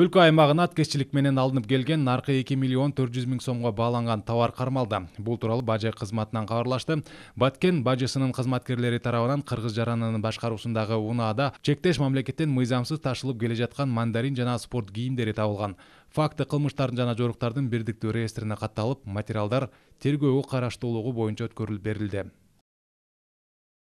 өлкө аймагына аткезчилик менен алынып келген наркы эки миллион төрт жүз миң сомго бааланган товар кармалды бул тууралуу бажы кызматынан кабарлашты баткен бажысынын кызматкерлери тарабынан кыргыз жаранынын башкаруусундагы унаада чектеш мамлекеттен мыйзамсыз ташылып келе жаткан мандарин жана спорт кийимдери табылган факты кылмыштардын жана жоруктардын бирдиктүү реестрине катталып материалдар тергөөгө караштуулугу боюнча өткөрүлүп берилди